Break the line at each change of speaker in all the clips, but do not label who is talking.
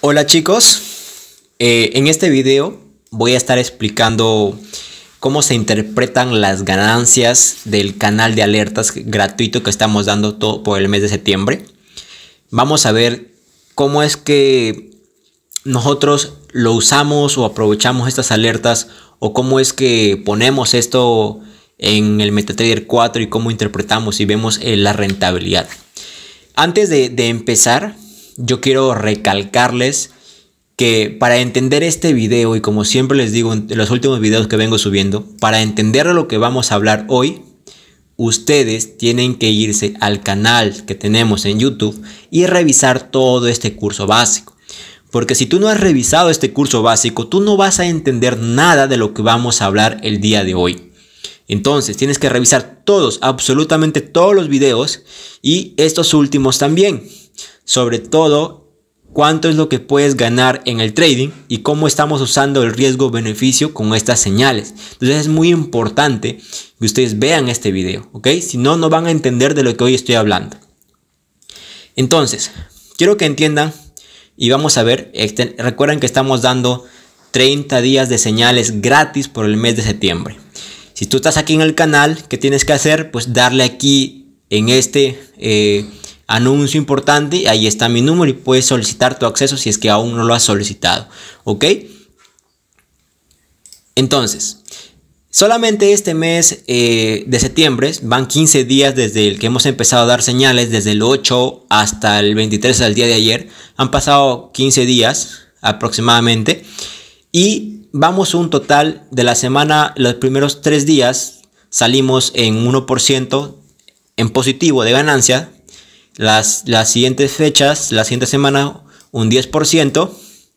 Hola chicos, eh, en este video voy a estar explicando cómo se interpretan las ganancias del canal de alertas gratuito que estamos dando todo por el mes de septiembre. Vamos a ver cómo es que nosotros lo usamos o aprovechamos estas alertas o cómo es que ponemos esto en el MetaTrader 4 y cómo interpretamos y vemos eh, la rentabilidad. Antes de empezar, yo quiero recalcarles que para entender este video, y como siempre les digo en los últimos videos que vengo subiendo, para entender lo que vamos a hablar hoy, ustedes tienen que irse al canal que tenemos en YouTube y revisar todo este curso básico. Porque si tú no has revisado este curso básico, tú no vas a entender nada de lo que vamos a hablar el día de hoy. Entonces, tienes que revisar todos, absolutamente todos los videos y estos últimos también sobre todo cuánto es lo que puedes ganar en el trading y cómo estamos usando el riesgo-beneficio con estas señales. Entonces es muy importante que ustedes vean este video, ¿ok? Si no, no van a entender de lo que hoy estoy hablando. Entonces, quiero que entiendan y vamos a ver, este, recuerden que estamos dando 30 días de señales gratis por el mes de septiembre. Si tú estás aquí en el canal, ¿qué tienes que hacer? Pues darle aquí en este... Eh, anuncio importante, ahí está mi número y puedes solicitar tu acceso si es que aún no lo has solicitado, ¿ok? Entonces, solamente este mes eh, de septiembre van 15 días desde el que hemos empezado a dar señales, desde el 8 hasta el 23 del día de ayer, han pasado 15 días aproximadamente y vamos un total de la semana, los primeros 3 días salimos en 1% en positivo de ganancia las, siguientes fechas, la siguiente semana un 10%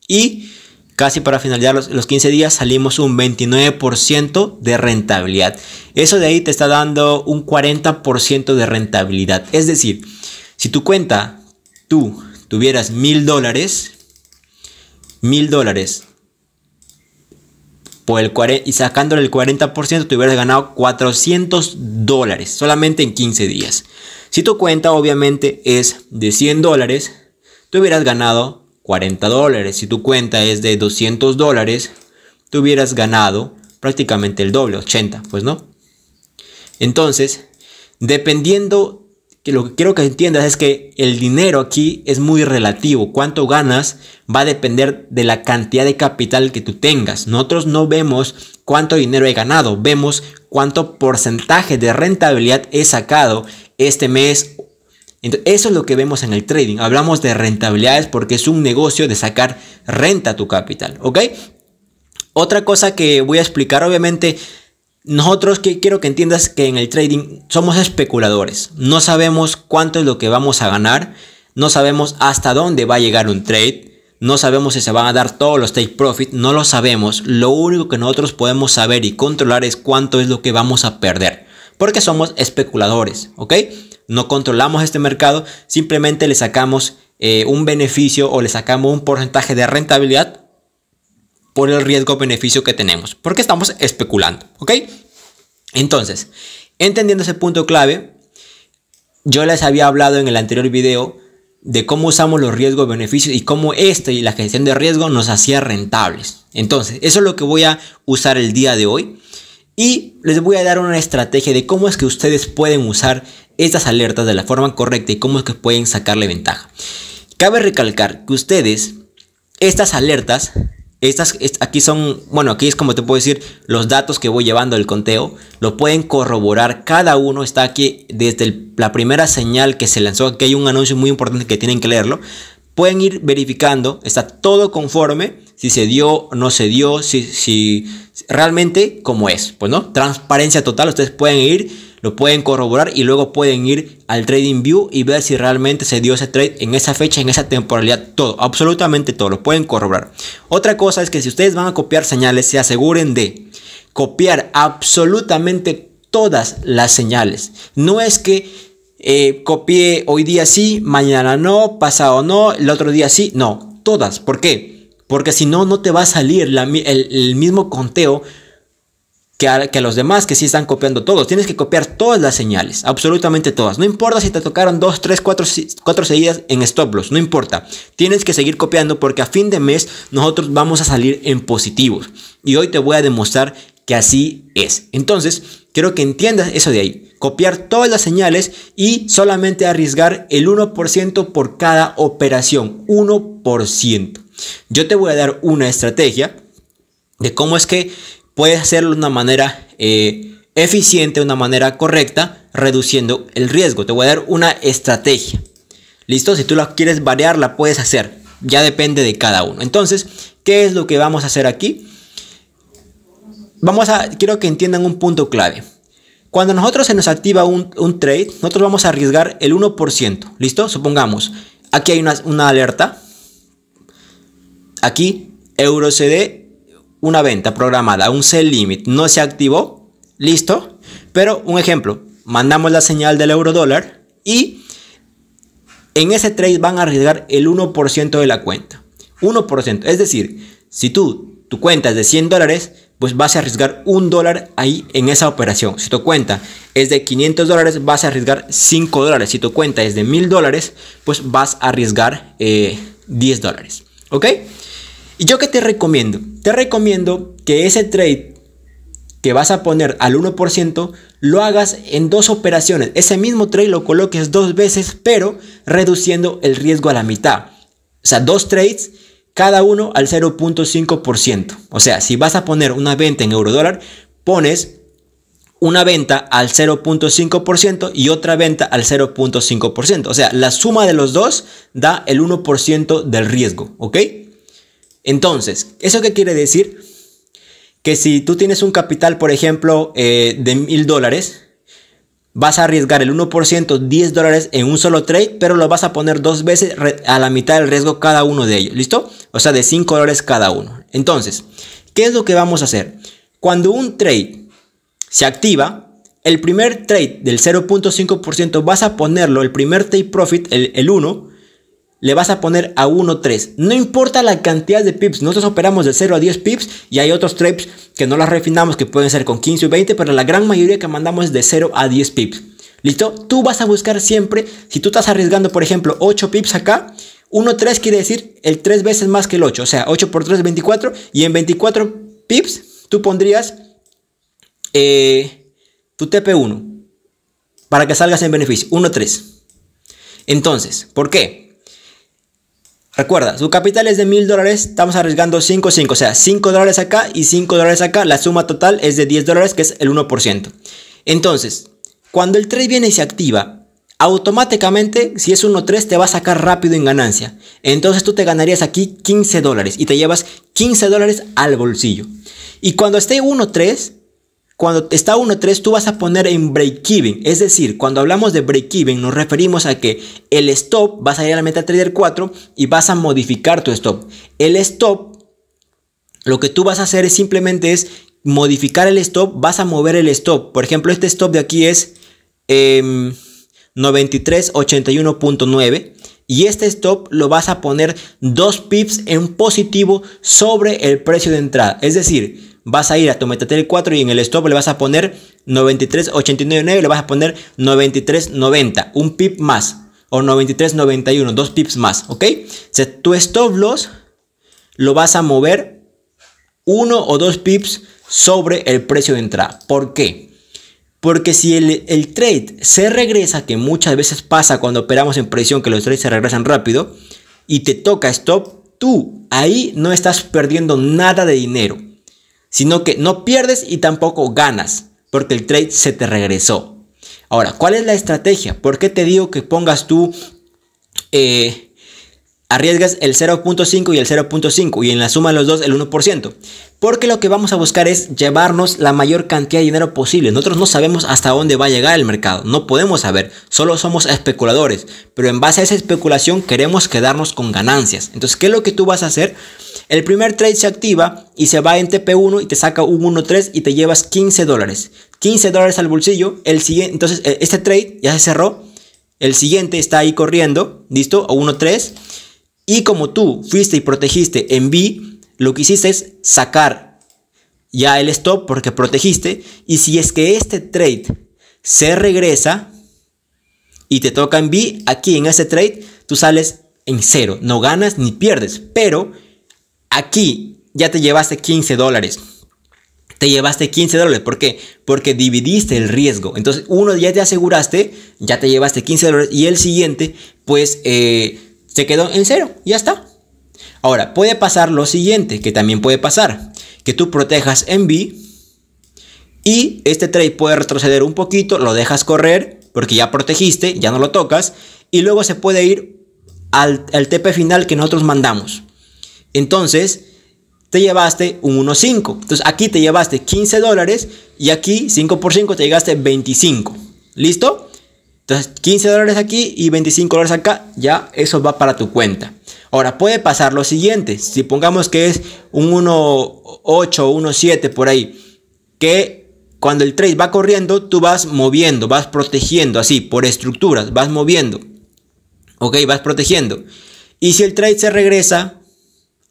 y casi para finalizar los, 15 días salimos un 29% de rentabilidad. Eso de ahí te está dando un 40% de rentabilidad. Es decir, si tu cuenta, tú tuvieras mil dólares, mil dólares, por el y sacándole el 40%, te hubieras ganado 400 dólares solamente en 15 días. Si tu cuenta obviamente es de 100 dólares, tú hubieras ganado 40 dólares. Si tu cuenta es de 200 dólares, tú hubieras ganado prácticamente el doble, 80, pues no. Entonces, dependiendo, que lo que quiero que entiendas es que el dinero aquí es muy relativo. Cuánto ganas va a depender de la cantidad de capital que tú tengas. Nosotros no vemos cuánto dinero he ganado, vemos cuánto porcentaje de rentabilidad he sacado este mes. eso es lo que vemos en el trading. Hablamos de rentabilidades porque es un negocio de sacar renta a tu capital, ¿ok? Otra cosa que voy a explicar, obviamente, nosotros que quiero que entiendas que en el trading somos especuladores. No sabemos cuánto es lo que vamos a ganar, no sabemos hasta dónde va a llegar un trade, no sabemos si se van a dar todos los take profit, no lo sabemos. Lo único que nosotros podemos saber y controlar es cuánto es lo que vamos a perder porque somos especuladores, ¿ok? No controlamos este mercado, simplemente le sacamos eh, un beneficio o le sacamos un porcentaje de rentabilidad por el riesgo-beneficio que tenemos, porque estamos especulando, ¿ok? Entonces, entendiendo ese punto clave, yo les había hablado en el anterior video de cómo usamos los riesgos beneficios y cómo esto y la gestión de riesgo nos hacía rentables. Entonces, eso es lo que voy a usar el día de hoy. Y les voy a dar una estrategia de cómo es que ustedes pueden usar estas alertas de la forma correcta y cómo es que pueden sacarle ventaja. Cabe recalcar que ustedes, estas alertas, estas, aquí son, bueno, aquí es como te puedo decir, los datos que voy llevando del conteo, lo pueden corroborar, cada uno está aquí desde la primera señal que se lanzó, que hay un anuncio muy importante que tienen que leerlo, pueden ir verificando, está todo conforme si se dio, no se dio, si, realmente como es. Pues no, transparencia total, ustedes pueden ir, lo pueden corroborar y luego pueden ir al Trading View y ver si realmente se dio ese trade en esa fecha, en esa temporalidad, todo, absolutamente todo, lo pueden corroborar. Otra cosa es que si ustedes van a copiar señales, se aseguren de copiar absolutamente todas las señales. No es que copie eh, copié hoy día sí, mañana no, pasado no, el otro día sí, no, todas. ¿Por qué? Porque si no, no te va a salir el, mismo conteo que a, que los demás que sí están copiando todos. Tienes que copiar todas las señales, absolutamente todas. No importa si te tocaron 2, 3, 4, 4 seguidas en stop loss, no importa. Tienes que seguir copiando porque a fin de mes nosotros vamos a salir en positivos. Y hoy te voy a demostrar que así es. Entonces, quiero que entiendas eso de ahí. Copiar todas las señales y solamente arriesgar el 1% por cada operación. 1%. Yo te voy a dar una estrategia de cómo es que puedes hacerlo de una manera eh, eficiente, de una manera correcta, reduciendo el riesgo. Te voy a dar una estrategia. ¿Listo? Si tú la quieres variar, la puedes hacer. Ya depende de cada uno. Entonces, ¿qué es lo que vamos a hacer aquí? Vamos a, quiero que entiendan un punto clave. Cuando nosotros se nos activa un, un trade, nosotros vamos a arriesgar el 1%. ¿Listo? Supongamos, aquí hay una alerta, Aquí, EuroCD, una venta programada, un sell limit, no se activó, listo. Pero un ejemplo, mandamos la señal del euro dólar y en ese trade van a arriesgar el 1% de la cuenta. 1%, es decir, si tú, tu cuenta es de 100 dólares, pues vas a arriesgar un dólar ahí en esa operación. Si tu cuenta es de 500 dólares, vas a arriesgar 5 dólares. Si tu cuenta es de 1000 dólares, pues vas a arriesgar 10 eh, dólares. ¿Ok? ¿Y yo qué te recomiendo? Te recomiendo que ese trade que vas a poner al 1% lo hagas en dos operaciones. Ese mismo trade lo coloques dos veces, pero reduciendo el riesgo a la mitad. O sea, dos trades, cada uno al 0.5%. O sea, si vas a poner una venta en euro dólar, pones una venta al 0.5% y otra venta al 0.5%. O sea, la suma de los dos da el 1% del riesgo, ¿ok? Entonces, ¿eso qué quiere decir? Que si tú tienes un capital, por ejemplo, eh, de mil dólares, vas a arriesgar el 1%, 10 dólares en un solo trade, pero lo vas a poner dos veces a la mitad del riesgo cada uno de ellos, ¿listo? O sea, de 5 dólares cada uno. Entonces, ¿qué es lo que vamos a hacer? Cuando un trade se activa, el primer trade del 0.5% vas a ponerlo, el primer take profit, el, el 1, le vas a poner a 1, 3. No importa la cantidad de pips, nosotros operamos de 0 a 10 pips y hay otros trips que no las refinamos que pueden ser con 15 o 20, pero la gran mayoría que mandamos es de 0 a 10 pips. ¿Listo? Tú vas a buscar siempre, si tú estás arriesgando por ejemplo 8 pips acá, 1, 3 quiere decir el 3 veces más que el 8, o sea, 8 por 3 es 24 y en 24 pips tú pondrías eh, tu TP1 para que salgas en beneficio, 1, 3. Entonces, ¿por qué? Recuerda, su capital es de 1000 dólares, estamos arriesgando 5, 5, o sea, 5 dólares acá y 5 dólares acá, la suma total es de 10 dólares, que es el 1%. Entonces, cuando el trade viene y se activa, automáticamente, si es 1.3, te va a sacar rápido en ganancia. Entonces tú te ganarías aquí 15 dólares y te llevas 15 dólares al bolsillo. Y cuando esté 1.3, cuando está 1.3 tú vas a poner en break-even. Es decir, cuando hablamos de break-even nos referimos a que el stop vas a ir a la meta trader 4 y vas a modificar tu stop. El stop, lo que tú vas a hacer es simplemente es modificar el stop, vas a mover el stop. Por ejemplo, este stop de aquí es 9381.9 em, y este stop lo vas a poner 2 pips en positivo sobre el precio de entrada. Es decir, vas a ir a tu Metatrader 4 y en el stop le vas a poner 93.89 y le vas a poner 93.90, un pip más. O 93.91, dos pips más, ¿ok? O tu stop loss lo vas a mover uno o dos pips sobre el precio de entrada. ¿Por qué? Porque si el, el, trade se regresa, que muchas veces pasa cuando operamos en presión, que los trades se regresan rápido, y te toca stop, tú ahí no estás perdiendo nada de dinero sino que no pierdes y tampoco ganas, porque el trade se te regresó. Ahora, ¿cuál es la estrategia? ¿Por qué te digo que pongas tú, eh, arriesgas el 0.5 y el 0.5 y en la suma de los dos el 1%? porque lo que vamos a buscar es llevarnos la mayor cantidad de dinero posible. Nosotros no sabemos hasta dónde va a llegar el mercado, no podemos saber, solo somos especuladores, pero en base a esa especulación queremos quedarnos con ganancias. Entonces, ¿qué es lo que tú vas a hacer? El primer trade se activa y se va en TP1 y te saca un 1.3 y te llevas 15 dólares. 15 dólares al bolsillo, el siguiente, entonces eh, este trade ya se cerró, el siguiente está ahí corriendo, ¿listo? O 1.3. Y como tú fuiste y protegiste en B, lo que hiciste es sacar ya el stop porque protegiste. Y si es que este trade se regresa y te toca en B, aquí en este trade tú sales en cero. No ganas ni pierdes. Pero aquí ya te llevaste 15 dólares. Te llevaste 15 dólares. ¿Por qué? Porque dividiste el riesgo. Entonces, uno ya te aseguraste, ya te llevaste 15 dólares. Y el siguiente, pues, eh, se quedó en cero. Ya está. Ahora, puede pasar lo siguiente, que también puede pasar, que tú protejas en B y este trade puede retroceder un poquito, lo dejas correr porque ya protegiste, ya no lo tocas y luego se puede ir al, TP final que nosotros mandamos. Entonces, te llevaste un 1.5. Entonces, aquí te llevaste 15 dólares y aquí 5 por 5 te llegaste 25. ¿Listo? Entonces, 15 dólares aquí y 25 dólares acá, ya eso va para tu cuenta. Ahora, puede pasar lo siguiente, si pongamos que es un 1.8, 1.7 por ahí, que cuando el trade va corriendo, tú vas moviendo, vas protegiendo, así, por estructuras, vas moviendo. Ok, vas protegiendo. Y si el trade se regresa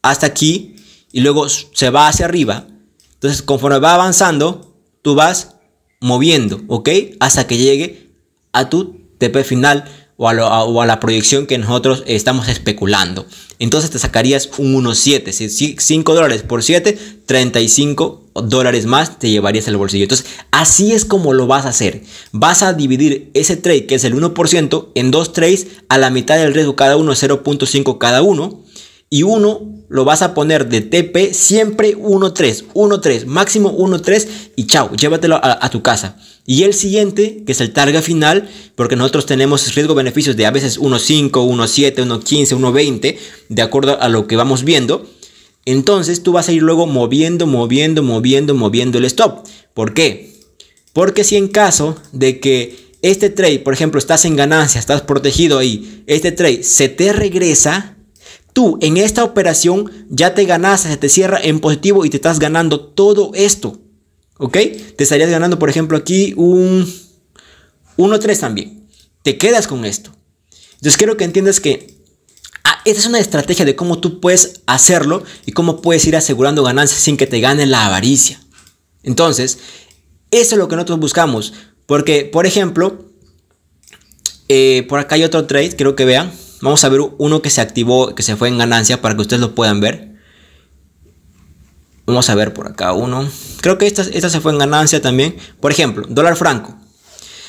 hasta aquí y luego se va hacia arriba, entonces conforme va avanzando, tú vas moviendo, ok, hasta que llegue a tu TP final o a, la proyección que nosotros estamos especulando. Entonces te sacarías un 1.7, 5 dólares por 7, 35 dólares más te llevarías al bolsillo. Entonces así es como lo vas a hacer. Vas a dividir ese trade que es el 1% en dos trades a la mitad del riesgo cada uno, 0.5 cada uno y uno lo vas a poner de TP siempre 1-3, 1-3, máximo 1-3 y chao, llévatelo a, tu casa. Y el siguiente, que es el target final, porque nosotros tenemos riesgo-beneficios de a veces 1.5, 1, 1.15, 1.20, de acuerdo a lo que vamos viendo. Entonces tú vas a ir luego moviendo, moviendo, moviendo, moviendo el stop. ¿Por qué? Porque si en caso de que este trade, por ejemplo, estás en ganancia, estás protegido ahí. este trade se te regresa, Tú en esta operación ya te ganas, se te cierra en positivo y te estás ganando todo esto. ¿Ok? Te estarías ganando, por ejemplo, aquí un 1-3 también. Te quedas con esto. Entonces quiero que entiendas que ah, esta es una estrategia de cómo tú puedes hacerlo y cómo puedes ir asegurando ganancias sin que te gane la avaricia. Entonces, eso es lo que nosotros buscamos. Porque, por ejemplo, eh, por acá hay otro trade, creo que vean. Vamos a ver uno que se activó, que se fue en ganancia para que ustedes lo puedan ver. Vamos a ver por acá uno. Creo que esta, se fue en ganancia también. Por ejemplo, dólar franco.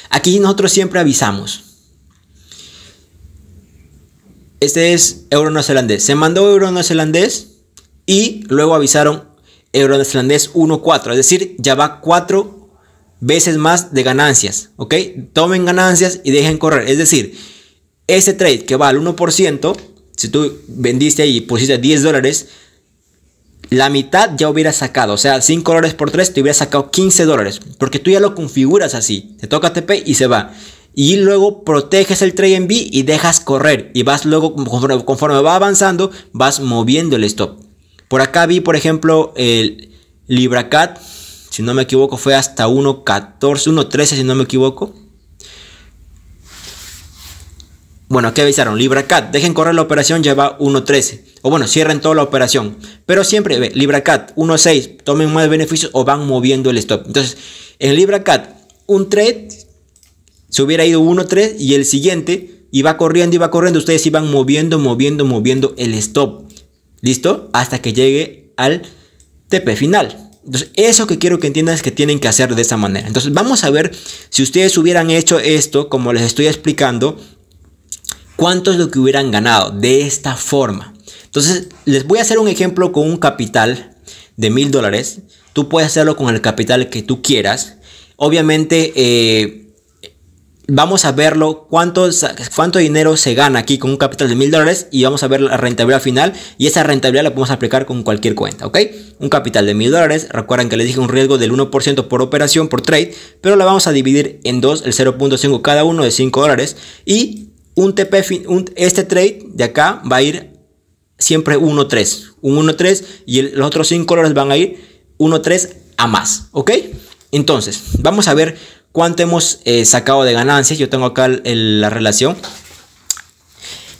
Aquí nosotros siempre avisamos. Este es euro neozelandés. Se mandó euro neozelandés y luego avisaron euro neozelandés 1.4. Es decir, ya va cuatro veces más de ganancias. ¿Ok? Tomen ganancias y dejen correr. Es decir, ese trade que va al 1%, si tú vendiste y pusiste 10 dólares, la mitad ya hubiera sacado. O sea, 5 dólares por 3 te hubiera sacado 15 dólares. Porque tú ya lo configuras así. Te toca TP y se va. Y luego proteges el trade en B y dejas correr. Y vas luego, conforme, conforme va avanzando, vas moviendo el stop. Por acá vi, por ejemplo, el LibraCat. Si no me equivoco, fue hasta 1.14, 1.13, si no me equivoco. Bueno, ¿qué avisaron? LibraCat, dejen correr la operación, ya va 1.13. O bueno, cierren toda la operación. Pero siempre, ve, LibraCat 1.6, tomen más beneficios o van moviendo el stop. Entonces, en LibraCat, un trade se hubiera ido 1.3 y el siguiente iba corriendo, iba corriendo. Ustedes iban moviendo, moviendo, moviendo el stop. ¿Listo? Hasta que llegue al TP final. Entonces, eso que quiero que entiendan es que tienen que hacer de esa manera. Entonces, vamos a ver si ustedes hubieran hecho esto, como les estoy explicando, cuánto es lo que hubieran ganado de esta forma. Entonces, les voy a hacer un ejemplo con un capital de mil dólares. Tú puedes hacerlo con el capital que tú quieras. Obviamente, eh, vamos a verlo cuánto, cuánto dinero se gana aquí con un capital de mil dólares y vamos a ver la rentabilidad final y esa rentabilidad la podemos aplicar con cualquier cuenta, ¿ok? Un capital de mil dólares, recuerden que les dije un riesgo del 1% por operación, por trade, pero la vamos a dividir en dos, el 0.5 cada uno de 5 dólares y un TP, este trade de acá va a ir siempre 1.3 1 y los otros 5 colores van a ir 1.3 a más. ¿Ok? Entonces, vamos a ver cuánto hemos eh, sacado de ganancias. Yo tengo acá la relación.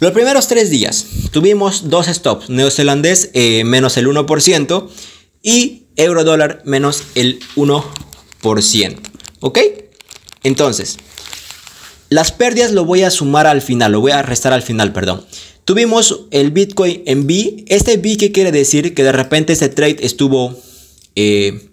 Los primeros 3 días tuvimos dos stops. Neozelandés eh, menos el 1% y euro dólar menos el 1%. ¿Ok? Entonces, las pérdidas lo voy a sumar al final, lo voy a restar al final, perdón. Tuvimos el Bitcoin en B. Este B que quiere decir que de repente este trade estuvo 1-1, eh,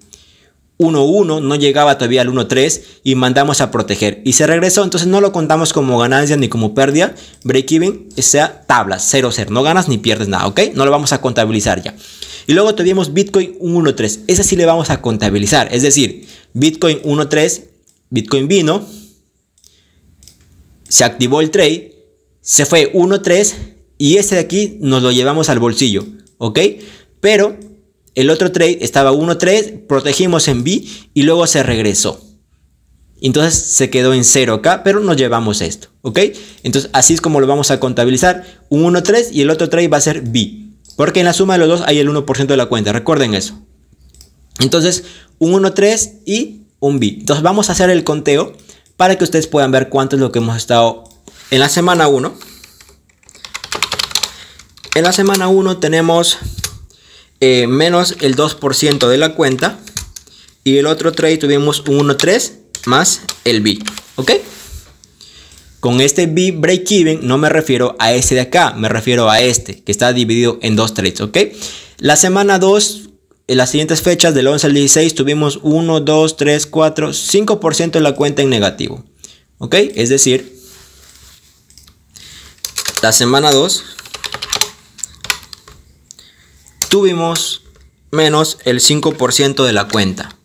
no llegaba todavía al 1-3 y mandamos a proteger. Y se regresó, entonces no lo contamos como ganancia ni como pérdida. Break-even, sea tabla, 0-0. No ganas ni pierdes nada, ¿ok? No lo vamos a contabilizar ya. Y luego tuvimos Bitcoin 1-3. Ese sí le vamos a contabilizar. Es decir, Bitcoin 1-3, Bitcoin vino se activó el trade, se fue 1-3 y este de aquí nos lo llevamos al bolsillo, ¿ok? Pero el otro trade estaba 1-3, protegimos en B y luego se regresó. Entonces se quedó en 0 acá, pero nos llevamos esto, ¿ok? Entonces así es como lo vamos a contabilizar, un 1-3 y el otro trade va a ser B, porque en la suma de los dos hay el 1% de la cuenta, recuerden eso. Entonces, un 1-3 y un B. Entonces vamos a hacer el conteo para que ustedes puedan ver cuánto es lo que hemos estado en la semana 1. En la semana 1 tenemos eh, menos el 2% de la cuenta. Y el otro trade tuvimos un 1.3 más el B. ¿Ok? Con este B break-even no me refiero a este de acá, me refiero a este que está dividido en dos trades. ¿Ok? La semana 2 en las siguientes fechas del 11 al 16 tuvimos 1, 2, 3, 4, 5% de la cuenta en negativo. ¿Ok? Es decir, la semana 2 tuvimos menos el 5% de la cuenta.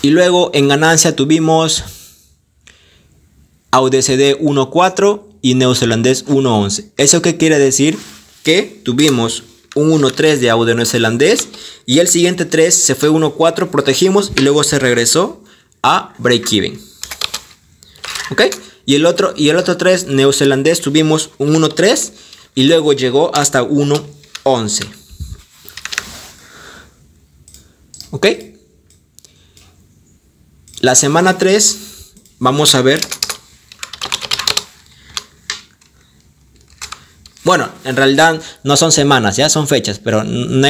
Y luego en ganancia tuvimos AUDCD 1.4 y neozelandés 1.11. ¿Eso qué quiere decir? Que tuvimos un 1-3 de audio neozelandés. Y el siguiente 3 se fue 1-4, protegimos y luego se regresó a break-even. ¿Ok? Y el otro, y el otro 3 neozelandés tuvimos un 1-3 y luego llegó hasta 1-11. ¿Ok? La semana 3 vamos a ver Bueno, en realidad no son semanas, ya son fechas, pero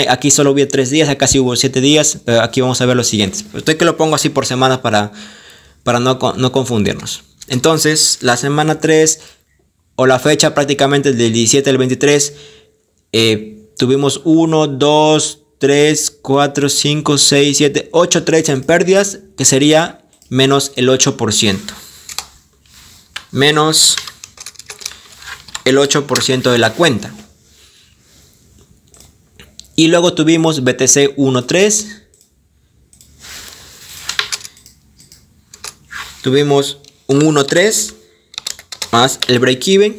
aquí solo hubo tres días, acá sí hubo siete días, pero aquí vamos a ver los siguientes. Estoy que lo pongo así por semanas para, para no, confundirnos. Entonces, la semana 3 o la fecha prácticamente del 17 al 23, eh, tuvimos 1, 2, 3, 4, 5, 6, 7, 8 trades en pérdidas, que sería menos el 8%. Menos el 8% de la cuenta. Y luego tuvimos BTC 1.3. Tuvimos un 1.3 más el break-even.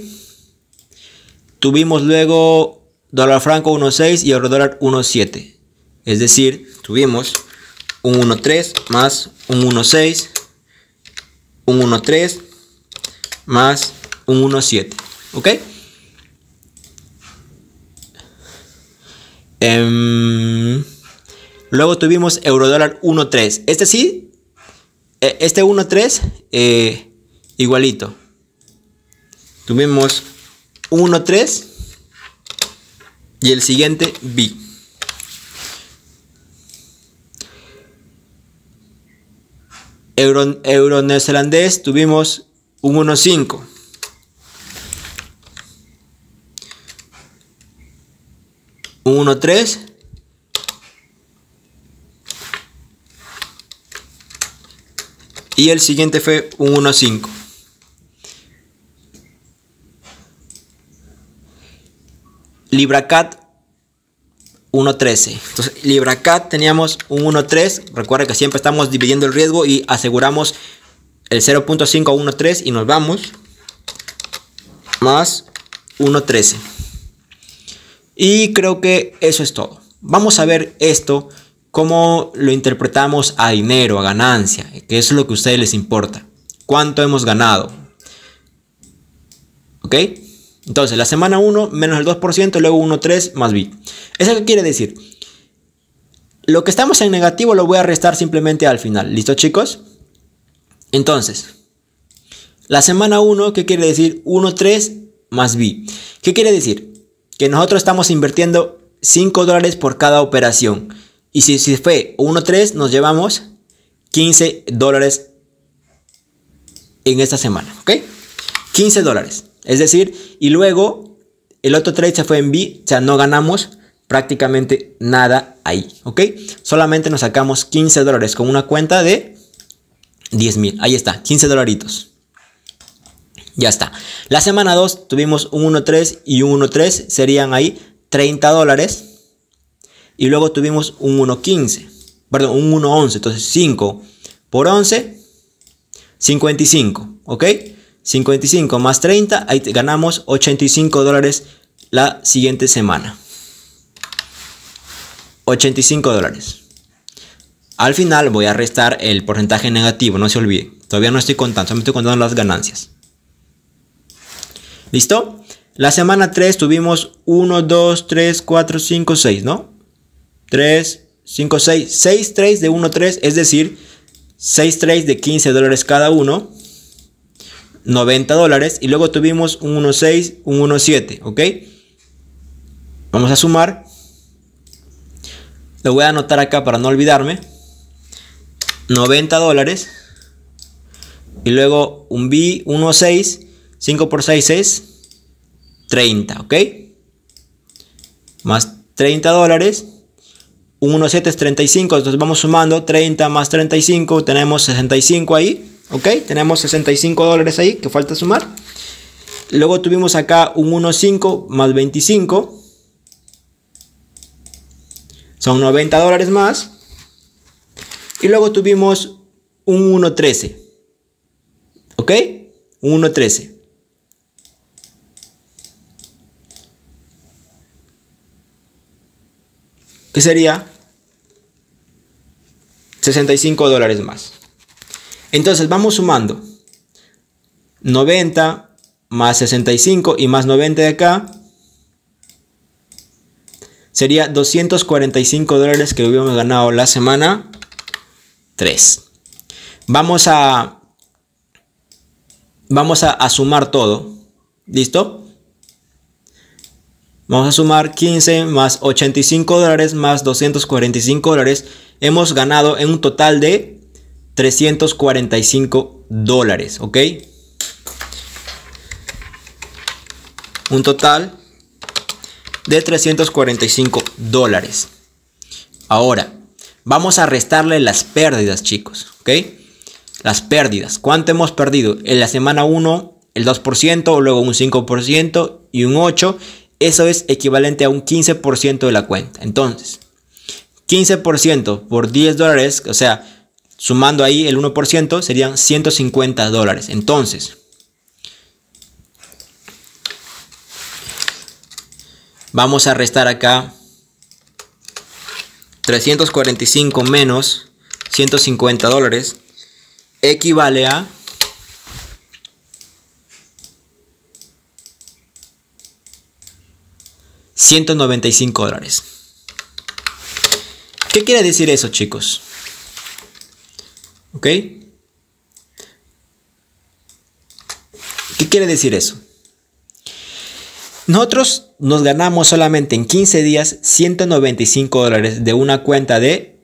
Tuvimos luego dólar franco 1.6 y euro dólar 1.7. Es decir, tuvimos un 1.3 más un 1.6, un 1.3 más un 1.7. ¿Ok? Em, luego tuvimos eurodólar 1.3. Este sí, e, este 1.3 eh, igualito. Tuvimos 1.3 y el siguiente B. Euro, euro neozelandés tuvimos un 1.5. 1, Y el siguiente fue 1, 5. LibraCat 1.13. Entonces, LibraCat teníamos un 1.3. Recuerda que siempre estamos dividiendo el riesgo y aseguramos el 0.5 a 1.3 y nos vamos. Más 1.13. Y creo que eso es todo. Vamos a ver esto, cómo lo interpretamos a dinero, a ganancia, que es lo que a ustedes les importa. ¿Cuánto hemos ganado? ¿Ok? Entonces, la semana 1 menos el 2%, luego 1,3 más bit. ¿Eso qué quiere decir? Lo que estamos en negativo lo voy a restar simplemente al final. ¿Listo, chicos? Entonces, la semana 1, ¿qué quiere decir? 1,3 más b. ¿Qué quiere decir? que nosotros estamos invirtiendo 5 dólares por cada operación. Y si, si fue 1.3, nos llevamos 15 dólares en esta semana, ¿ok? 15 dólares. Es decir, y luego el otro trade se fue en B, o sea, no ganamos prácticamente nada ahí, ¿ok? Solamente nos sacamos 15 dólares con una cuenta de 10 mil. Ahí está, 15 dolaritos. Ya está. La semana 2 tuvimos un 1.3 y un 1.3, serían ahí 30 dólares. Y luego tuvimos un 1.15, perdón, un 1.11, entonces 5 por 11, 55, ¿ok? 55 más 30, ahí ganamos 85 dólares la siguiente semana. 85 dólares. Al final voy a restar el porcentaje negativo, no se olvide. Todavía no estoy contando, me estoy contando las ganancias. ¿Listo? La semana 3 tuvimos 1, 2, 3, 4, 5, 6, ¿no? 3, 5, 6, 6 trades de 1, 3, es decir, 6 trades de 15 dólares cada uno, 90 dólares, y luego tuvimos un 1, 6, un 1, 7, ¿ok? Vamos a sumar. Lo voy a anotar acá para no olvidarme. 90 dólares. Y luego un B, 1, 6 5 por 6 es 30, ¿ok? Más 30 dólares. Un 1,7 es 35, entonces vamos sumando 30 más 35, tenemos 65 ahí, ¿ok? Tenemos 65 dólares ahí que falta sumar. Luego tuvimos acá un 1.5 más 25. Son 90 dólares más. Y luego tuvimos un 1.13. ¿Ok? Un 1.13. que sería 65 dólares más. Entonces vamos sumando 90 más 65 y más 90 de acá sería 245 dólares que hubiéramos ganado la semana 3. Vamos a vamos a, a sumar todo. ¿Listo? Vamos a sumar 15 más 85 dólares más 245 dólares. Hemos ganado en un total de 345 dólares, ¿ok? Un total de 345 dólares. Ahora, vamos a restarle las pérdidas, chicos, ¿ok? Las pérdidas. ¿Cuánto hemos perdido? En la semana 1, el 2%, luego un 5% y un 8% eso es equivalente a un 15% de la cuenta. Entonces, 15% por 10 dólares, o sea, sumando ahí el 1%, serían 150 dólares. Entonces, vamos a restar acá 345 menos 150 dólares equivale a 195 dólares. ¿Qué quiere decir eso, chicos? ¿Ok? ¿Qué quiere decir eso? Nosotros nos ganamos solamente en 15 días 195 dólares de una cuenta de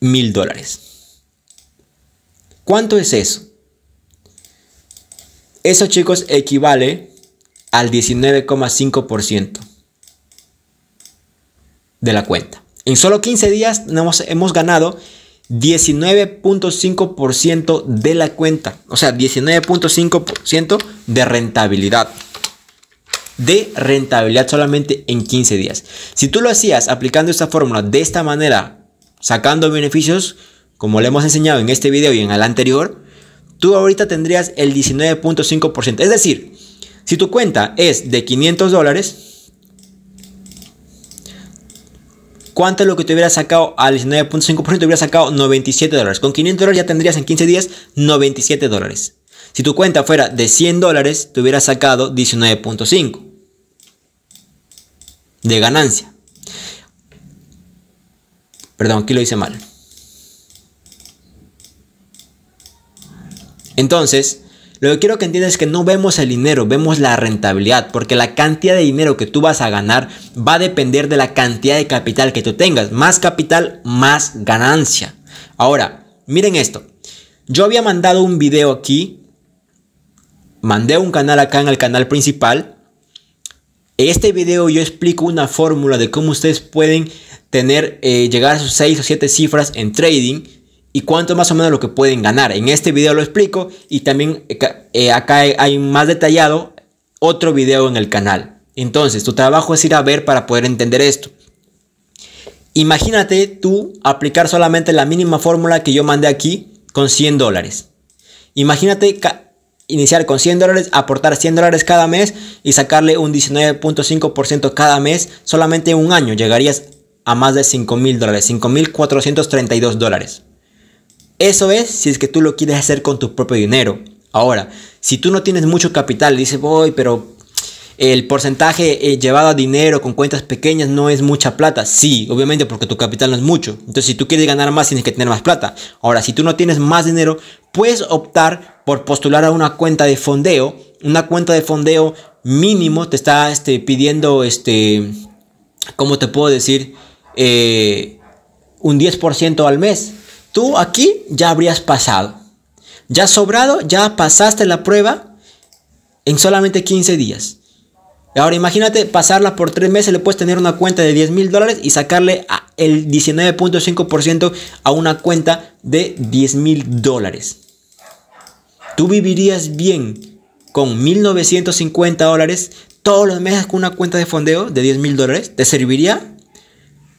1000 dólares. ¿Cuánto es eso? Eso chicos equivale al 19,5% de la cuenta. En solo 15 días hemos, hemos ganado 19.5% de la cuenta. O sea, 19.5% de rentabilidad. De rentabilidad solamente en 15 días. Si tú lo hacías aplicando esta fórmula de esta manera, sacando beneficios, como le hemos enseñado en este video y en el anterior, tú ahorita tendrías el 19.5%. Es decir, si tu cuenta es de 500 dólares, ¿Cuánto es lo que te hubiera sacado al 19.5%? Te hubiera sacado 97 dólares. Con 500 dólares ya tendrías en 15 días 97 dólares. Si tu cuenta fuera de 100 dólares, te hubiera sacado 19.5 de ganancia. Perdón, aquí lo hice mal. Entonces, lo que quiero que entiendas es que no vemos el dinero, vemos la rentabilidad, porque la cantidad de dinero que tú vas a ganar va a depender de la cantidad de capital que tú tengas. Más capital, más ganancia. Ahora, miren esto. Yo había mandado un video aquí, mandé un canal acá en el canal principal. En este video yo explico una fórmula de cómo ustedes pueden tener, eh, llegar a sus 6 o 7 cifras en trading y cuánto más o menos lo que pueden ganar. En este video lo explico y también eh, eh, acá hay más detallado otro video en el canal. Entonces, tu trabajo es ir a ver para poder entender esto. Imagínate tú aplicar solamente la mínima fórmula que yo mandé aquí con 100 dólares. Imagínate iniciar con 100 dólares, aportar 100 dólares cada mes y sacarle un 19.5% cada mes solamente un año. Llegarías a más de 5 mil dólares, 5.432 dólares. Eso es si es que tú lo quieres hacer con tu propio dinero. Ahora, si tú no tienes mucho capital, dices, voy, pero el porcentaje eh, llevado a dinero con cuentas pequeñas no es mucha plata. Sí, obviamente porque tu capital no es mucho. Entonces, si tú quieres ganar más, tienes que tener más plata. Ahora, si tú no tienes más dinero, puedes optar por postular a una cuenta de fondeo. Una cuenta de fondeo mínimo te está este, pidiendo, este, ¿cómo te puedo decir? Eh, un 10% al mes tú aquí ya habrías pasado. Ya sobrado, ya pasaste la prueba en solamente 15 días. Ahora imagínate pasarla por 3 meses, le puedes tener una cuenta de 10 mil dólares y sacarle el 19.5% a una cuenta de 10 mil dólares. Tú vivirías bien con 1.950 dólares todos los meses con una cuenta de fondeo de 10 mil dólares. ¿Te serviría?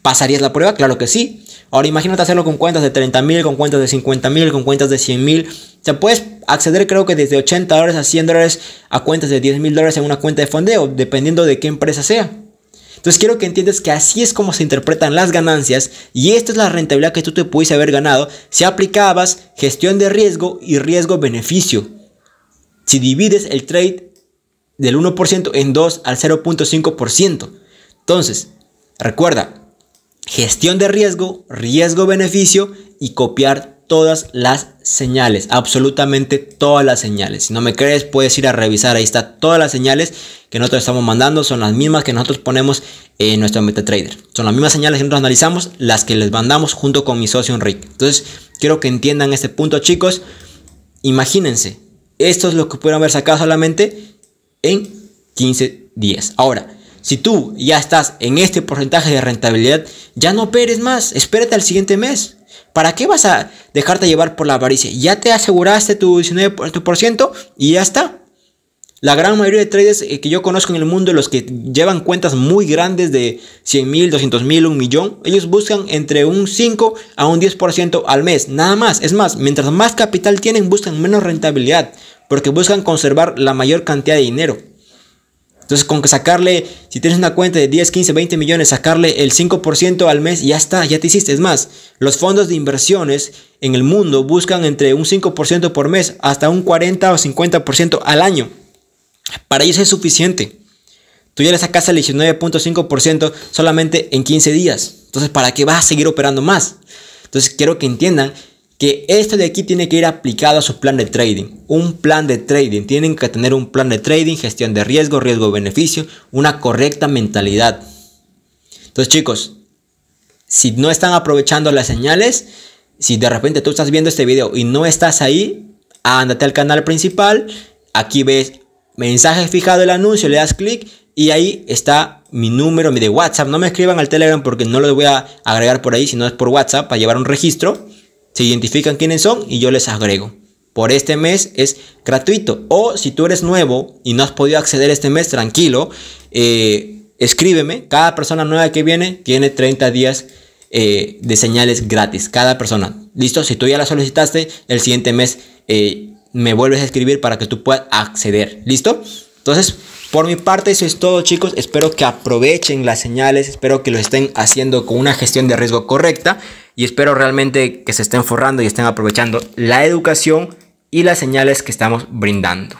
¿Pasarías la prueba? Claro que sí. Ahora imagínate hacerlo con cuentas de 30 mil, con cuentas de 50 mil, con cuentas de 100 mil. O sea, puedes acceder creo que desde 80 dólares a 100 dólares a cuentas de 10 mil dólares en una cuenta de fondeo, dependiendo de qué empresa sea. Entonces quiero que entiendas que así es como se interpretan las ganancias y esta es la rentabilidad que tú te pudiste haber ganado si aplicabas gestión de riesgo y riesgo-beneficio. Si divides el trade del 1% en 2 al 0.5%. Entonces, recuerda, gestión de riesgo, riesgo-beneficio y copiar todas las señales, absolutamente todas las señales. Si no me crees, puedes ir a revisar, ahí está todas las señales que nosotros estamos mandando, son las mismas que nosotros ponemos en nuestro MetaTrader. Son las mismas señales que nosotros analizamos, las que les mandamos junto con mi socio Enrique. Entonces, quiero que entiendan este punto, chicos. Imagínense, esto es lo que pudieron haber sacado solamente en 15 días. Ahora, si tú ya estás en este porcentaje de rentabilidad, ya no operes más, espérate al siguiente mes. ¿Para qué vas a dejarte llevar por la avaricia? Ya te aseguraste tu 19% y ya está. La gran mayoría de traders eh, que yo conozco en el mundo, los que llevan cuentas muy grandes de 100 mil, 200 mil, un millón, ellos buscan entre un 5 a un 10% al mes, nada más. Es más, mientras más capital tienen, buscan menos rentabilidad, porque buscan conservar la mayor cantidad de dinero. Entonces con que sacarle, si tienes una cuenta de 10, 15, 20 millones, sacarle el 5% al mes, y ya está, ya te hiciste. Es más, los fondos de inversiones en el mundo buscan entre un 5% por mes hasta un 40 o 50% al año. Para ellos es suficiente. Tú ya le sacaste el 19.5% solamente en 15 días. Entonces, ¿para qué vas a seguir operando más? Entonces, quiero que entiendan que esto de aquí tiene que ir aplicado a su plan de trading. Un plan de trading. Tienen que tener un plan de trading, gestión de riesgo, riesgo-beneficio, una correcta mentalidad. Entonces chicos, si no están aprovechando las señales, si de repente tú estás viendo este video y no estás ahí, ándate al canal principal, aquí ves mensaje fijado el anuncio, le das clic y ahí está mi número mi de WhatsApp. No me escriban al Telegram porque no lo voy a agregar por ahí, sino es por WhatsApp para llevar un registro se identifican quiénes son y yo les agrego. Por este mes es gratuito. O si tú eres nuevo y no has podido acceder este mes, tranquilo, eh, escríbeme. Cada persona nueva que viene tiene 30 días eh, de señales gratis. Cada persona. Listo, si tú ya la solicitaste, el siguiente mes eh, me vuelves a escribir para que tú puedas acceder. ¿Listo? Entonces, por mi parte, eso es todo, chicos. Espero que aprovechen las señales. Espero que lo estén haciendo con una gestión de riesgo correcta y espero realmente que se estén forrando y estén aprovechando la educación y las señales que estamos brindando.